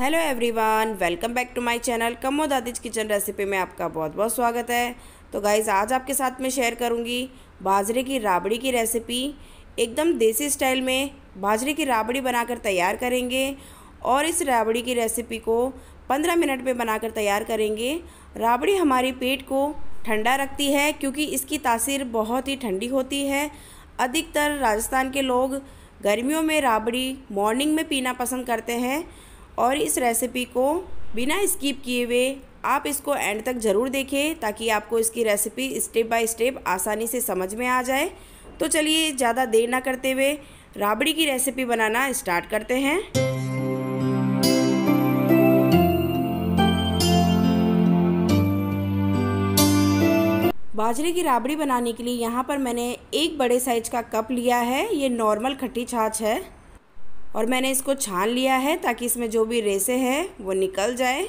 hello everyone welcome back to my channel Kamo Dadi's kitchen recipe में आपका बहुत बहुत स्वागत है तो गाइज़ आज आपके साथ मैं शेयर करूँगी बाजरे की राबड़ी की रेसिपी एकदम देसी स्टाइल में बाजरे की राबड़ी बनाकर तैयार करेंगे और इस राबड़ी की रेसिपी को 15 मिनट में बनाकर तैयार करेंगे राबड़ी हमारे पेट को ठंडा रखती है क्योंकि इसकी तासीर बहुत ही ठंडी होती है अधिकतर राजस्थान के लोग गर्मियों में राबड़ी मॉर्निंग में पीना पसंद करते हैं और इस रेसिपी को बिना स्किप किए हुए आप इसको एंड तक ज़रूर देखें ताकि आपको इसकी रेसिपी स्टेप बाय स्टेप आसानी से समझ में आ जाए तो चलिए ज़्यादा देर ना करते हुए राबड़ी की रेसिपी बनाना स्टार्ट करते हैं बाजरे की राबड़ी बनाने के लिए यहाँ पर मैंने एक बड़े साइज का कप लिया है ये नॉर्मल खट्टी छाछ है और मैंने इसको छान लिया है ताकि इसमें जो भी रेसे हैं वो निकल जाए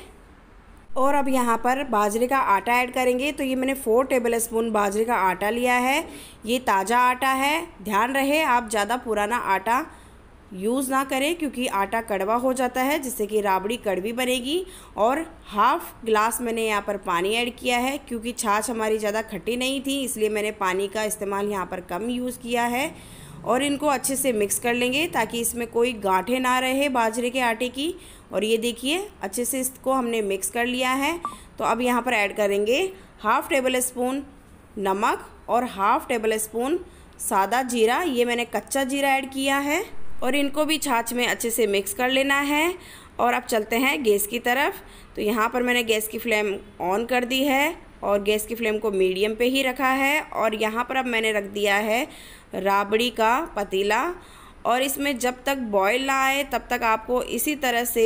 और अब यहाँ पर बाजरे का आटा ऐड करेंगे तो ये मैंने फ़ोर टेबल स्पून बाजरे का आटा लिया है ये ताज़ा आटा है ध्यान रहे आप ज़्यादा पुराना आटा यूज़ ना करें क्योंकि आटा कड़वा हो जाता है जिससे कि राबड़ी कड़वी बनेगी और हाफ़ ग्लास मैंने यहाँ पर पानी ऐड किया है क्योंकि छाछ हमारी ज़्यादा खट्टी नहीं थी इसलिए मैंने पानी का इस्तेमाल यहाँ पर कम यूज़ किया है और इनको अच्छे से मिक्स कर लेंगे ताकि इसमें कोई गांठे ना रहे बाजरे के आटे की और ये देखिए अच्छे से इसको हमने मिक्स कर लिया है तो अब यहाँ पर ऐड करेंगे हाफ़ टेबल स्पून नमक और हाफ़ टेबल स्पून सादा जीरा ये मैंने कच्चा जीरा ऐड किया है और इनको भी छाछ में अच्छे से मिक्स कर लेना है और अब चलते हैं गैस की तरफ तो यहाँ पर मैंने गैस की फ्लेम ऑन कर दी है और गैस की फ्लेम को मीडियम पे ही रखा है और यहाँ पर अब मैंने रख दिया है राबड़ी का पतीला और इसमें जब तक बॉयल ना आए तब तक आपको इसी तरह से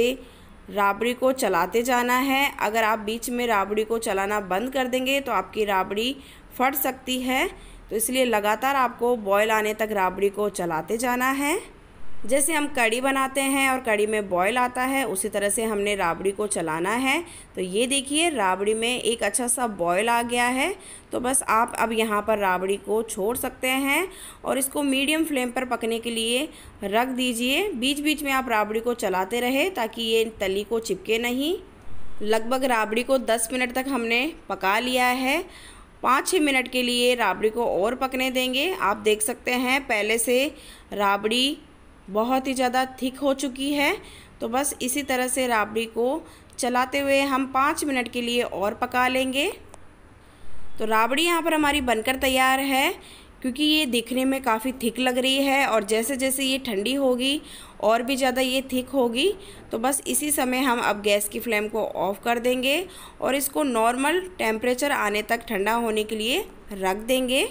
राबड़ी को चलाते जाना है अगर आप बीच में राबड़ी को चलाना बंद कर देंगे तो आपकी राबड़ी फट सकती है तो इसलिए लगातार आपको बॉयल आने तक राबड़ी को चलाते जाना है जैसे हम कड़ी बनाते हैं और कड़ी में बॉयल आता है उसी तरह से हमने राबड़ी को चलाना है तो ये देखिए राबड़ी में एक अच्छा सा बॉयल आ गया है तो बस आप अब यहाँ पर राबड़ी को छोड़ सकते हैं और इसको मीडियम फ्लेम पर पकने के लिए रख दीजिए बीच बीच में आप राबड़ी को चलाते रहे ताकि ये तली को चिपके नहीं लगभग राबड़ी को दस मिनट तक हमने पका लिया है पाँच छः मिनट के लिए राबड़ी को और पकने देंगे आप देख सकते हैं पहले से राबड़ी बहुत ही ज़्यादा थिक हो चुकी है तो बस इसी तरह से राबड़ी को चलाते हुए हम पाँच मिनट के लिए और पका लेंगे तो राबड़ी यहाँ पर हमारी बनकर तैयार है क्योंकि ये दिखने में काफ़ी थिक लग रही है और जैसे जैसे ये ठंडी होगी और भी ज़्यादा ये थिक होगी तो बस इसी समय हम अब गैस की फ्लेम को ऑफ़ कर देंगे और इसको नॉर्मल टेम्परेचर आने तक ठंडा होने के लिए रख देंगे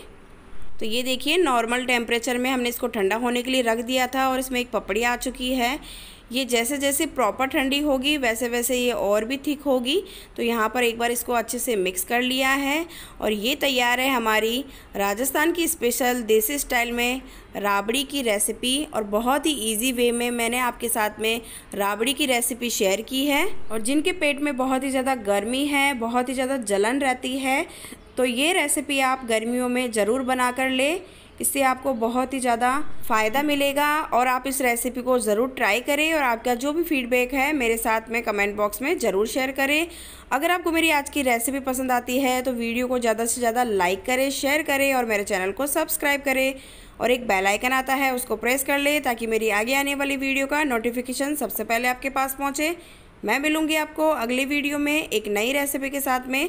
तो ये देखिए नॉर्मल टेम्परेचर में हमने इसको ठंडा होने के लिए रख दिया था और इसमें एक पपड़ी आ चुकी है ये जैसे जैसे प्रॉपर ठंडी होगी वैसे वैसे ये और भी थिक होगी तो यहाँ पर एक बार इसको अच्छे से मिक्स कर लिया है और ये तैयार है हमारी राजस्थान की स्पेशल देसी स्टाइल में राबड़ी की रेसिपी और बहुत ही इजी वे में मैंने आपके साथ में राबड़ी की रेसिपी शेयर की है और जिनके पेट में बहुत ही ज़्यादा गर्मी है बहुत ही ज़्यादा जलन रहती है तो ये रेसिपी आप गर्मियों में ज़रूर बना कर ले इससे आपको बहुत ही ज़्यादा फ़ायदा मिलेगा और आप इस रेसिपी को ज़रूर ट्राई करें और आपका जो भी फीडबैक है मेरे साथ में कमेंट बॉक्स में ज़रूर शेयर करें अगर आपको मेरी आज की रेसिपी पसंद आती है तो वीडियो को ज़्यादा से ज़्यादा लाइक करें शेयर करें और मेरे चैनल को सब्सक्राइब करें और एक बेल आइकन आता है उसको प्रेस कर लें ताकि मेरी आगे आने वाली वीडियो का नोटिफिकेशन सबसे पहले आपके पास पहुँचे मैं मिलूँगी आपको अगली वीडियो में एक नई रेसिपी के साथ में